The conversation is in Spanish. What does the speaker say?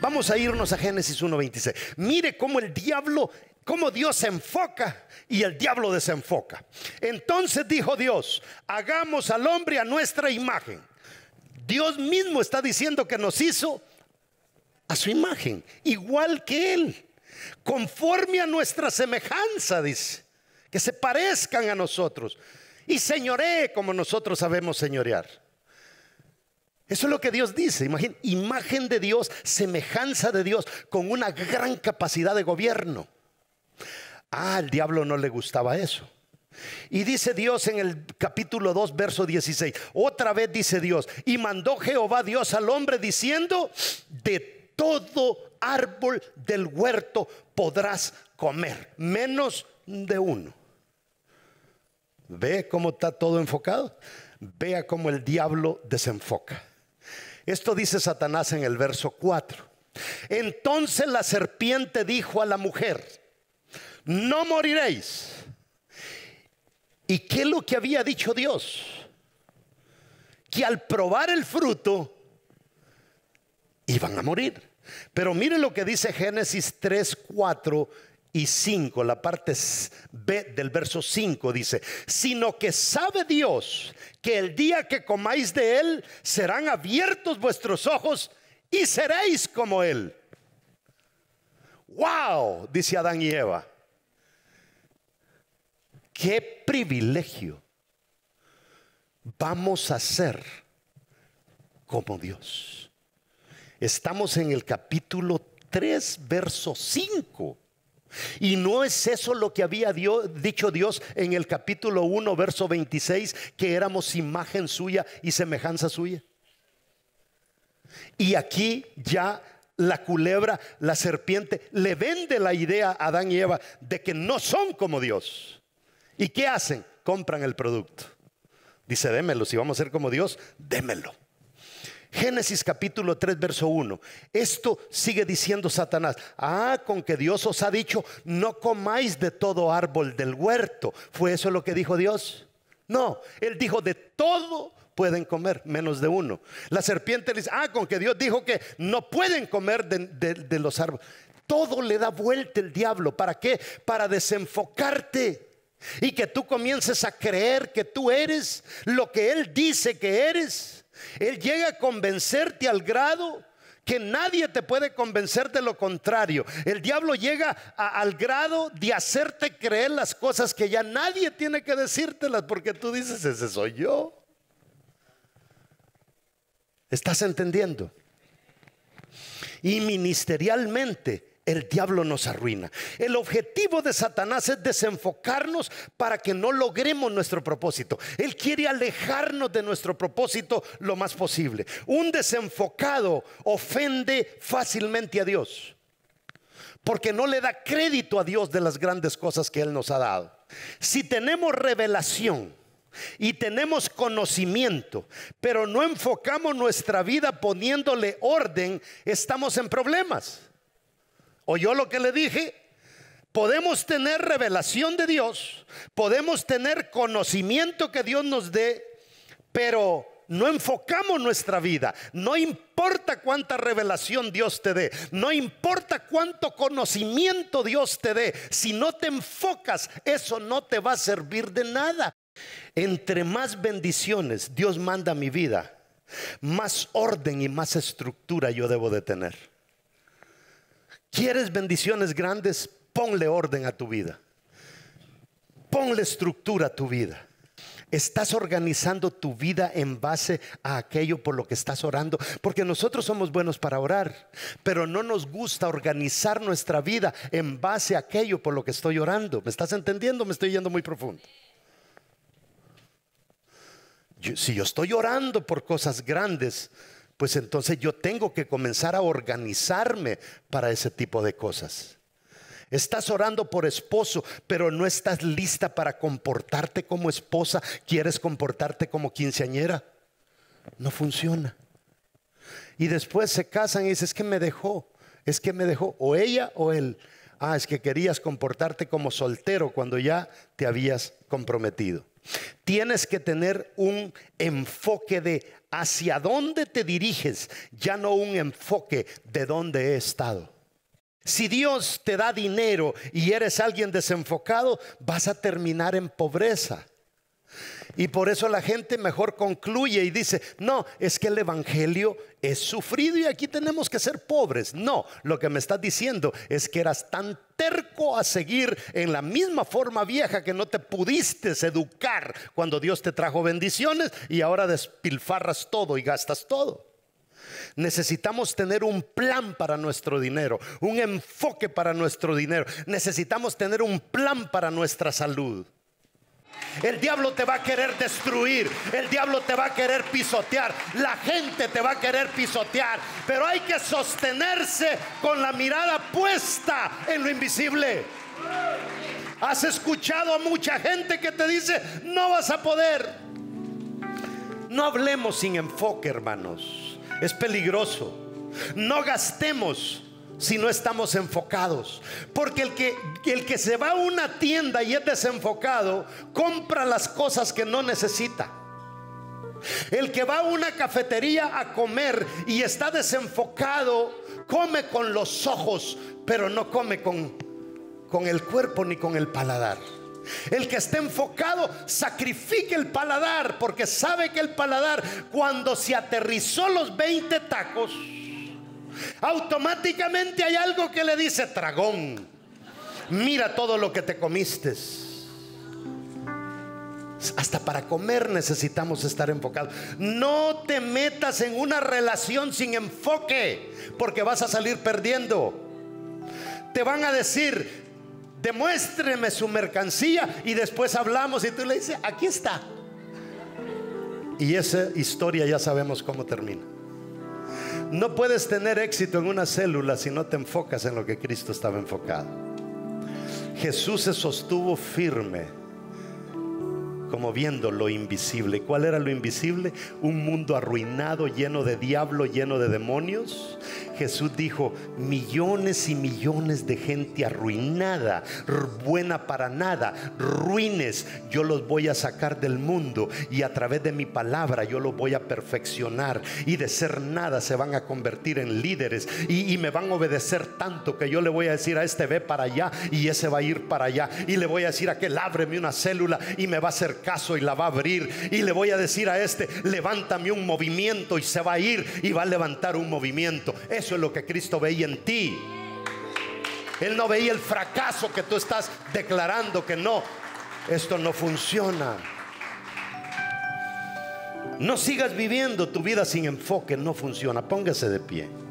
Vamos a irnos a Génesis 1.26. Mire cómo el diablo, cómo Dios se enfoca y el diablo desenfoca. Entonces dijo Dios, hagamos al hombre a nuestra imagen. Dios mismo está diciendo que nos hizo a su imagen, igual que Él, conforme a nuestra semejanza, dice, que se parezcan a nosotros y señoree como nosotros sabemos señorear. Eso es lo que Dios dice. Imagín, imagen de Dios, semejanza de Dios, con una gran capacidad de gobierno. Ah, al diablo no le gustaba eso. Y dice Dios en el capítulo 2, verso 16. Otra vez dice Dios, y mandó Jehová Dios al hombre diciendo, de todo árbol del huerto podrás comer, menos de uno. ¿Ve cómo está todo enfocado? Vea cómo el diablo desenfoca. Esto dice Satanás en el verso 4. Entonces la serpiente dijo a la mujer, no moriréis. ¿Y qué es lo que había dicho Dios? Que al probar el fruto iban a morir. Pero mire lo que dice Génesis 3, 4 y 5, la parte B del verso 5 dice, sino que sabe Dios que el día que comáis de él serán abiertos vuestros ojos y seréis como él. ¡Wow! Dice Adán y Eva. ¡Qué privilegio! Vamos a ser como Dios. Estamos en el capítulo 3, verso 5 y no es eso lo que había dicho Dios en el capítulo 1, verso 26, que éramos imagen suya y semejanza suya. Y aquí ya la culebra, la serpiente, le vende la idea a Adán y Eva de que no son como Dios. ¿Y qué hacen? Compran el producto. Dice, démelo, si vamos a ser como Dios, démelo. Génesis capítulo 3, verso 1. Esto sigue diciendo Satanás. Ah, con que Dios os ha dicho, no comáis de todo árbol del huerto. ¿Fue eso lo que dijo Dios? No, él dijo, de todo pueden comer, menos de uno. La serpiente le dice, ah, con que Dios dijo que no pueden comer de, los árboles. Todo le da vuelta el diablo. ¿Para qué? Para desenfocarte. Y que tú comiences a creer que tú eres lo que Él dice que eres. Él llega a convencerte al grado que nadie te puede convencer de lo contrario. El diablo llega al grado de hacerte creer las cosas que ya nadie tiene que decírtelas porque tú dices, ese soy yo. ¿Estás entendiendo? Y ministerialmente el diablo nos arruina. El objetivo de Satanás es desenfocarnos para que no logremos nuestro propósito. Él quiere alejarnos de nuestro propósito lo más posible. Un desenfocado ofende fácilmente a Dios porque no le da crédito a Dios de las grandes cosas que Él nos ha dado. Si tenemos revelación, y tenemos conocimiento, pero no enfocamos nuestra vida poniéndole orden, estamos en problemas yo lo que le dije? Podemos tener revelación de Dios, podemos tener conocimiento que Dios nos dé, pero no enfocamos nuestra vida. No importa cuánta revelación Dios te dé, no importa cuánto conocimiento Dios te dé, si no te enfocas, eso no te va a servir de nada. Entre más bendiciones Dios manda a mi vida, más orden y más estructura yo debo de tener. ¿Quieres bendiciones grandes? Ponle orden a tu vida. Ponle estructura a tu vida. Estás organizando tu vida en base a aquello por lo que estás orando. Porque nosotros somos buenos para orar, pero no nos gusta organizar nuestra vida en base a aquello por lo que estoy orando. ¿Me estás entendiendo? Me estoy yendo muy profundo. si yo estoy orando por cosas grandes, pues entonces yo tengo que comenzar a organizarme para ese tipo de cosas. Estás orando por esposo, pero no estás lista para comportarte como esposa. Quieres comportarte como quinceañera. No funciona. Y después se casan y dicen es que me dejó, es que me dejó, o ella o él. Ah, es que querías comportarte como soltero cuando ya te habías comprometido. Tienes que tener un enfoque de hacia dónde te diriges, ya no un enfoque de dónde he estado. Si Dios te da dinero y eres alguien desenfocado, vas a terminar en pobreza. Y por eso la gente mejor concluye y dice, no, es que el Evangelio es sufrido y aquí tenemos que ser pobres. No, lo que me estás diciendo es que eras tan a seguir en la misma forma vieja que no te pudiste educar cuando Dios te trajo bendiciones y ahora despilfarras todo y gastas todo. Necesitamos tener un plan para nuestro dinero, un enfoque para nuestro dinero. Necesitamos tener un plan para nuestra salud. El diablo te va a querer destruir. El diablo te va a querer pisotear. La gente te va a querer pisotear. Pero hay que sostenerse con la mirada puesta en lo invisible. Has escuchado a mucha gente que te dice, no vas a poder. No hablemos sin enfoque, hermanos. Es peligroso. No gastemos si no estamos enfocados. Porque el que, el que se va a una tienda y es desenfocado, compra las cosas que no necesita. El que va a una cafetería a comer y está desenfocado, come con los ojos, pero no come con, con el cuerpo ni con el paladar. El que está enfocado sacrifica el paladar porque sabe que el paladar cuando se aterrizó los 20 tacos, automáticamente hay algo que le dice, tragón, mira todo lo que te comiste. Hasta para comer necesitamos estar enfocados. No te metas en una relación sin enfoque, porque vas a salir perdiendo. Te van a decir, demuéstreme su mercancía y después hablamos y tú le dices, aquí está. Y esa historia ya sabemos cómo termina. No puedes tener éxito en una célula si no te enfocas en lo que Cristo estaba enfocado. Jesús se sostuvo firme como viendo lo invisible. ¿Cuál era lo invisible? Un mundo arruinado, lleno de diablo, lleno de demonios, Jesús dijo, millones y millones de gente arruinada, buena para nada, ruines, yo los voy a sacar del mundo y a través de mi palabra yo los voy a perfeccionar y de ser nada se van a convertir en líderes y, me van a obedecer tanto que yo le voy a decir a este ve para allá y ese va a ir para allá y le voy a decir a aquel ábreme una célula y me va a hacer caso y la va a abrir y le voy a decir a este levántame un movimiento y se va a ir y va a levantar un movimiento. Eso lo que Cristo veía en ti. Él no veía el fracaso que tú estás declarando que no, esto no funciona. No sigas viviendo tu vida sin enfoque, no funciona. Póngase de pie.